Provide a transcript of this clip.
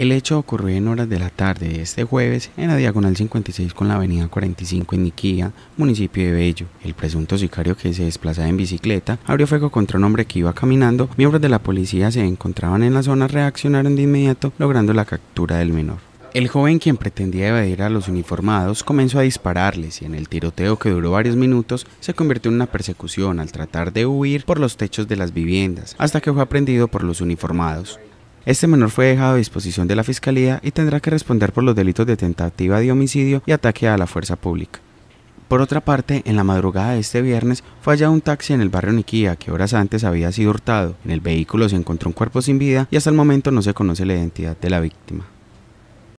El hecho ocurrió en horas de la tarde de este jueves en la diagonal 56 con la avenida 45 en Niquía, municipio de Bello. El presunto sicario que se desplazaba en bicicleta abrió fuego contra un hombre que iba caminando. Miembros de la policía se encontraban en la zona, reaccionaron de inmediato, logrando la captura del menor. El joven quien pretendía evadir a los uniformados comenzó a dispararles y en el tiroteo que duró varios minutos se convirtió en una persecución al tratar de huir por los techos de las viviendas hasta que fue aprendido por los uniformados. Este menor fue dejado a disposición de la Fiscalía y tendrá que responder por los delitos de tentativa de homicidio y ataque a la fuerza pública. Por otra parte, en la madrugada de este viernes fue hallado un taxi en el barrio Niquía que horas antes había sido hurtado. En el vehículo se encontró un cuerpo sin vida y hasta el momento no se conoce la identidad de la víctima.